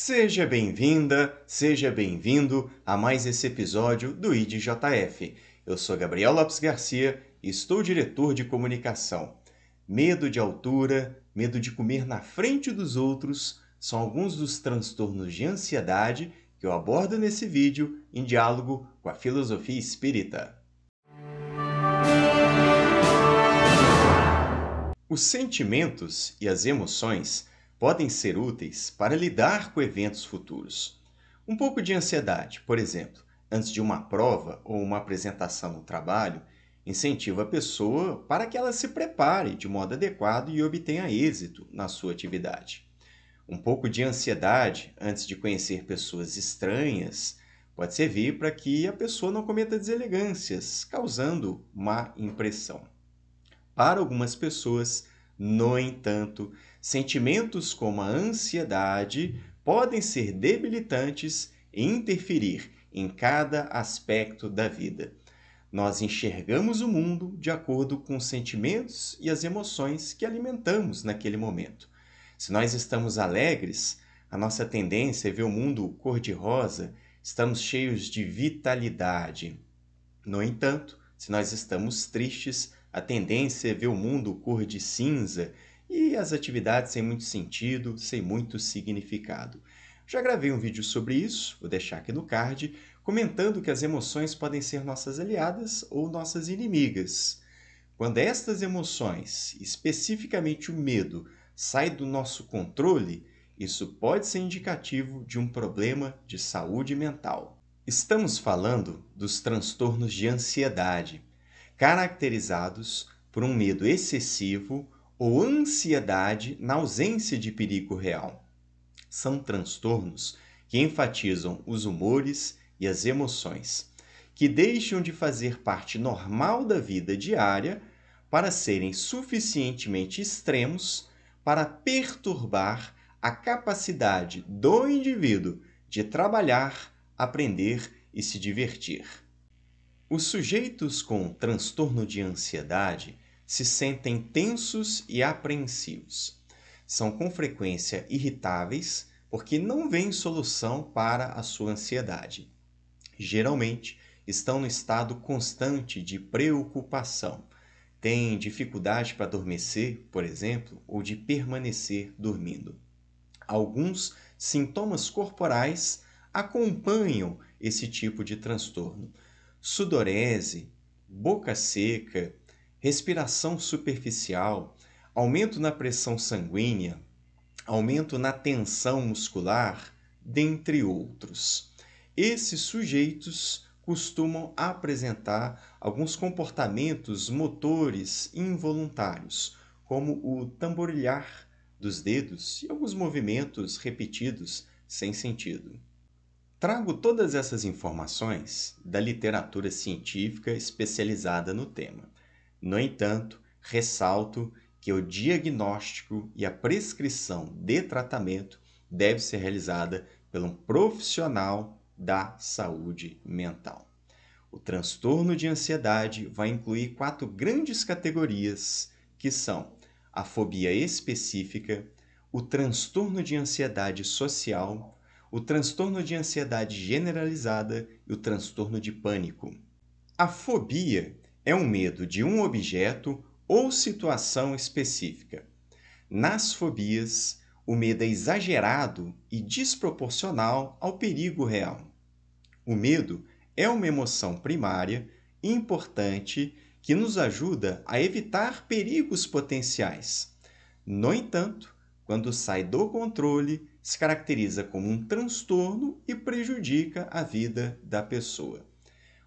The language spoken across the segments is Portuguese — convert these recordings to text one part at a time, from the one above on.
Seja bem-vinda, seja bem-vindo a mais esse episódio do IDJF. Eu sou Gabriel Lopes Garcia e estou diretor de comunicação. Medo de altura, medo de comer na frente dos outros são alguns dos transtornos de ansiedade que eu abordo nesse vídeo em diálogo com a filosofia espírita. Os sentimentos e as emoções podem ser úteis para lidar com eventos futuros. Um pouco de ansiedade, por exemplo, antes de uma prova ou uma apresentação no trabalho, incentiva a pessoa para que ela se prepare de modo adequado e obtenha êxito na sua atividade. Um pouco de ansiedade antes de conhecer pessoas estranhas pode servir para que a pessoa não cometa deselegâncias, causando má impressão. Para algumas pessoas, no entanto, Sentimentos como a ansiedade podem ser debilitantes e interferir em cada aspecto da vida. Nós enxergamos o mundo de acordo com os sentimentos e as emoções que alimentamos naquele momento. Se nós estamos alegres, a nossa tendência é ver o mundo cor-de-rosa, estamos cheios de vitalidade. No entanto, se nós estamos tristes, a tendência é ver o mundo cor de cinza, e as atividades sem muito sentido, sem muito significado. Já gravei um vídeo sobre isso, vou deixar aqui no card, comentando que as emoções podem ser nossas aliadas ou nossas inimigas. Quando estas emoções, especificamente o medo, sai do nosso controle, isso pode ser indicativo de um problema de saúde mental. Estamos falando dos transtornos de ansiedade, caracterizados por um medo excessivo ou ansiedade na ausência de perigo real. São transtornos que enfatizam os humores e as emoções, que deixam de fazer parte normal da vida diária para serem suficientemente extremos para perturbar a capacidade do indivíduo de trabalhar, aprender e se divertir. Os sujeitos com transtorno de ansiedade se sentem tensos e apreensivos. São com frequência irritáveis porque não veem solução para a sua ansiedade. Geralmente, estão no estado constante de preocupação. Têm dificuldade para adormecer, por exemplo, ou de permanecer dormindo. Alguns sintomas corporais acompanham esse tipo de transtorno: sudorese, boca seca, respiração superficial, aumento na pressão sanguínea, aumento na tensão muscular, dentre outros. Esses sujeitos costumam apresentar alguns comportamentos motores involuntários, como o tamborilhar dos dedos e alguns movimentos repetidos sem sentido. Trago todas essas informações da literatura científica especializada no tema no entanto, ressalto que o diagnóstico e a prescrição de tratamento deve ser realizada por um profissional da saúde mental. O transtorno de ansiedade vai incluir quatro grandes categorias, que são a fobia específica, o transtorno de ansiedade social, o transtorno de ansiedade generalizada e o transtorno de pânico. A fobia é um medo de um objeto ou situação específica. Nas fobias, o medo é exagerado e desproporcional ao perigo real. O medo é uma emoção primária importante que nos ajuda a evitar perigos potenciais. No entanto, quando sai do controle, se caracteriza como um transtorno e prejudica a vida da pessoa.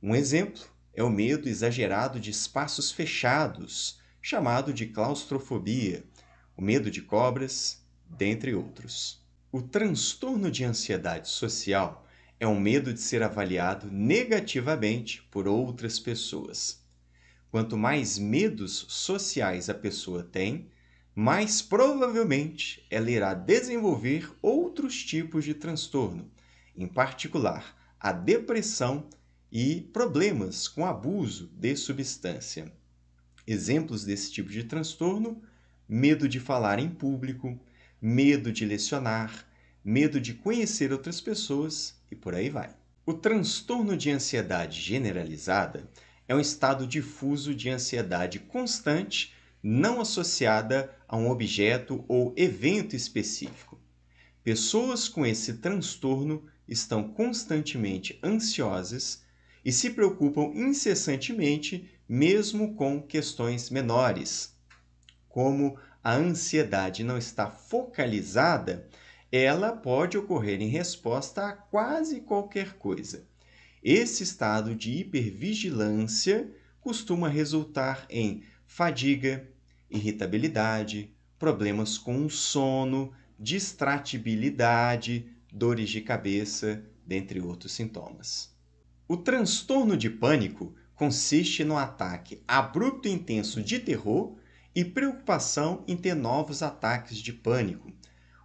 Um exemplo é o medo exagerado de espaços fechados, chamado de claustrofobia, o medo de cobras, dentre outros. O transtorno de ansiedade social é o medo de ser avaliado negativamente por outras pessoas. Quanto mais medos sociais a pessoa tem, mais provavelmente ela irá desenvolver outros tipos de transtorno, em particular a depressão e problemas com abuso de substância. Exemplos desse tipo de transtorno: medo de falar em público, medo de lecionar, medo de conhecer outras pessoas e por aí vai. O transtorno de ansiedade generalizada é um estado difuso de ansiedade constante, não associada a um objeto ou evento específico. Pessoas com esse transtorno estão constantemente ansiosas e se preocupam incessantemente mesmo com questões menores. Como a ansiedade não está focalizada, ela pode ocorrer em resposta a quase qualquer coisa. Esse estado de hipervigilância costuma resultar em fadiga, irritabilidade, problemas com o sono, distratibilidade, dores de cabeça, dentre outros sintomas. O transtorno de pânico consiste no ataque abrupto e intenso de terror e preocupação em ter novos ataques de pânico.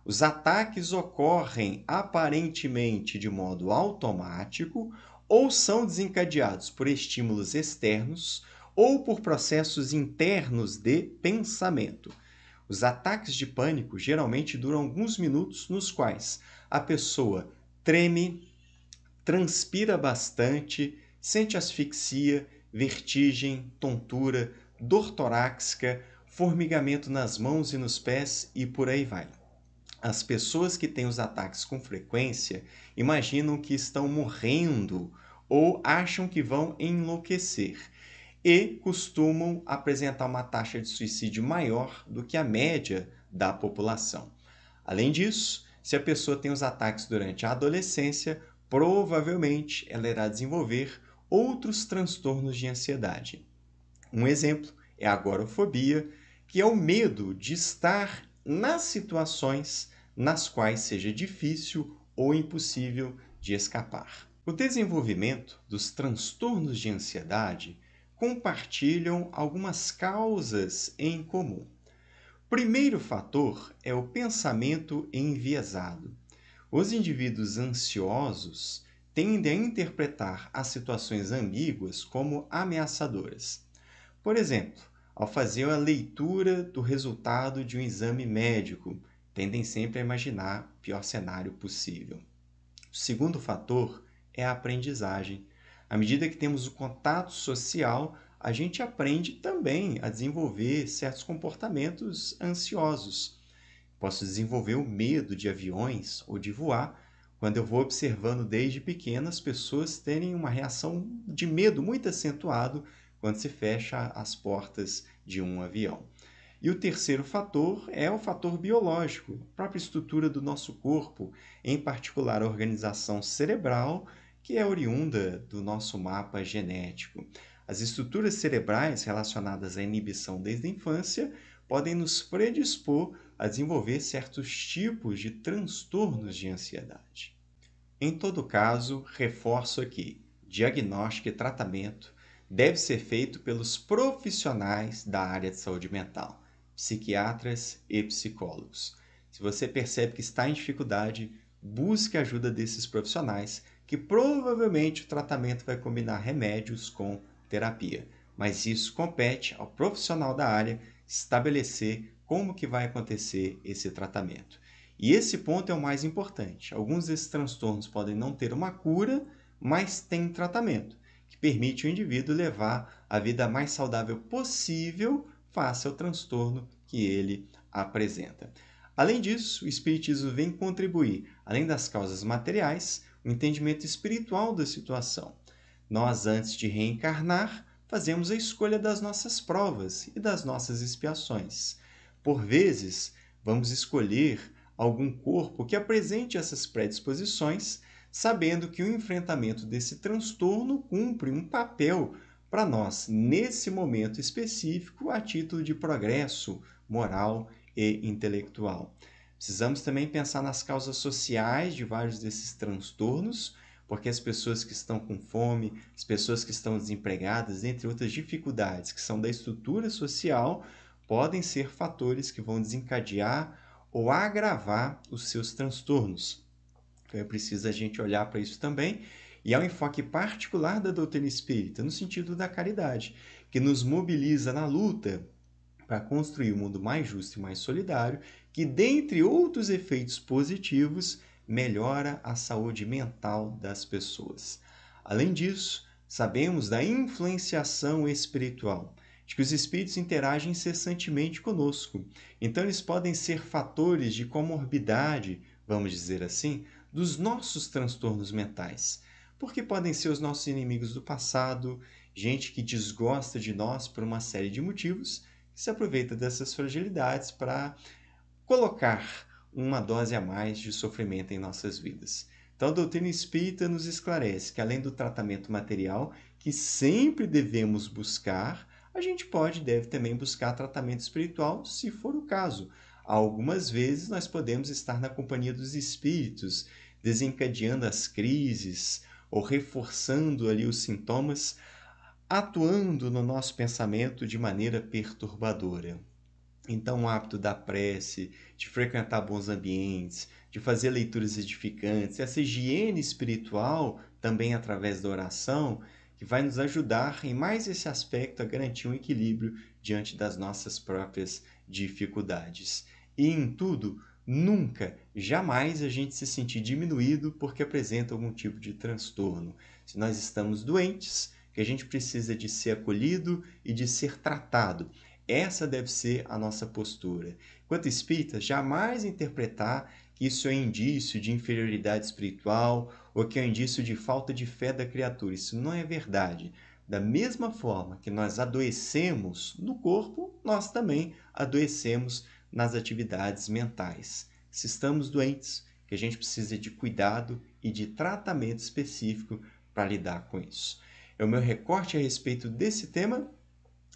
Os ataques ocorrem aparentemente de modo automático ou são desencadeados por estímulos externos ou por processos internos de pensamento. Os ataques de pânico geralmente duram alguns minutos, nos quais a pessoa treme, transpira bastante, sente asfixia, vertigem, tontura, dor torácica, formigamento nas mãos e nos pés e por aí vai. As pessoas que têm os ataques com frequência imaginam que estão morrendo ou acham que vão enlouquecer e costumam apresentar uma taxa de suicídio maior do que a média da população. Além disso, se a pessoa tem os ataques durante a adolescência, provavelmente ela irá desenvolver outros transtornos de ansiedade. Um exemplo é a agorafobia, que é o medo de estar nas situações nas quais seja difícil ou impossível de escapar. O desenvolvimento dos transtornos de ansiedade compartilham algumas causas em comum. primeiro fator é o pensamento enviesado. Os indivíduos ansiosos tendem a interpretar as situações ambíguas como ameaçadoras. Por exemplo, ao fazer a leitura do resultado de um exame médico, tendem sempre a imaginar o pior cenário possível. O segundo fator é a aprendizagem. À medida que temos o contato social, a gente aprende também a desenvolver certos comportamentos ansiosos. Posso desenvolver o medo de aviões ou de voar quando eu vou observando desde pequenas as pessoas terem uma reação de medo muito acentuado quando se fecha as portas de um avião. E o terceiro fator é o fator biológico, a própria estrutura do nosso corpo, em particular a organização cerebral, que é oriunda do nosso mapa genético. As estruturas cerebrais relacionadas à inibição desde a infância podem nos predispor a desenvolver certos tipos de transtornos de ansiedade. Em todo caso, reforço aqui: diagnóstico e tratamento deve ser feito pelos profissionais da área de saúde mental, psiquiatras e psicólogos. Se você percebe que está em dificuldade, busque a ajuda desses profissionais, que provavelmente o tratamento vai combinar remédios com terapia. Mas isso compete ao profissional da área estabelecer como que vai acontecer esse tratamento. E esse ponto é o mais importante. Alguns desses transtornos podem não ter uma cura, mas tem tratamento, que permite o indivíduo levar a vida mais saudável possível face ao transtorno que ele apresenta. Além disso, o Espiritismo vem contribuir, além das causas materiais, o entendimento espiritual da situação. Nós, antes de reencarnar, fazemos a escolha das nossas provas e das nossas expiações. Por vezes, vamos escolher algum corpo que apresente essas predisposições, sabendo que o enfrentamento desse transtorno cumpre um papel para nós nesse momento específico a título de progresso moral e intelectual. Precisamos também pensar nas causas sociais de vários desses transtornos, porque as pessoas que estão com fome, as pessoas que estão desempregadas, entre outras dificuldades que são da estrutura social, podem ser fatores que vão desencadear ou agravar os seus transtornos. Então é preciso a gente olhar para isso também. E é um enfoque particular da doutrina espírita, no sentido da caridade, que nos mobiliza na luta para construir um mundo mais justo e mais solidário, que, dentre outros efeitos positivos, melhora a saúde mental das pessoas. Além disso, sabemos da influenciação espiritual, de que os espíritos interagem incessantemente conosco. Então, eles podem ser fatores de comorbidade, vamos dizer assim, dos nossos transtornos mentais, porque podem ser os nossos inimigos do passado, gente que desgosta de nós por uma série de motivos, que se aproveita dessas fragilidades para colocar uma dose a mais de sofrimento em nossas vidas. Então, a doutrina espírita nos esclarece que, além do tratamento material, que sempre devemos buscar, a gente pode e deve também buscar tratamento espiritual, se for o caso. Algumas vezes nós podemos estar na companhia dos espíritos, desencadeando as crises ou reforçando ali os sintomas, atuando no nosso pensamento de maneira perturbadora. Então, o hábito da prece, de frequentar bons ambientes, de fazer leituras edificantes, essa higiene espiritual, também através da oração, que vai nos ajudar em mais esse aspecto a garantir um equilíbrio diante das nossas próprias dificuldades. E em tudo, nunca, jamais a gente se sentir diminuído porque apresenta algum tipo de transtorno. Se nós estamos doentes, que a gente precisa de ser acolhido e de ser tratado. Essa deve ser a nossa postura. Quanto espírita, jamais interpretar que isso é indício de inferioridade espiritual o que é um indício de falta de fé da criatura. Isso não é verdade. Da mesma forma que nós adoecemos no corpo, nós também adoecemos nas atividades mentais. Se estamos doentes, que a gente precisa de cuidado e de tratamento específico para lidar com isso. É o meu recorte a respeito desse tema.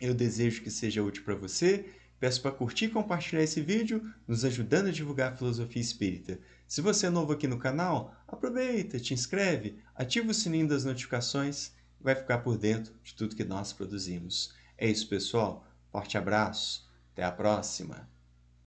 Eu desejo que seja útil para você. Peço para curtir e compartilhar esse vídeo, nos ajudando a divulgar a filosofia espírita. Se você é novo aqui no canal, aproveita, te inscreve, ativa o sininho das notificações e vai ficar por dentro de tudo que nós produzimos. É isso, pessoal. Forte abraço. Até a próxima.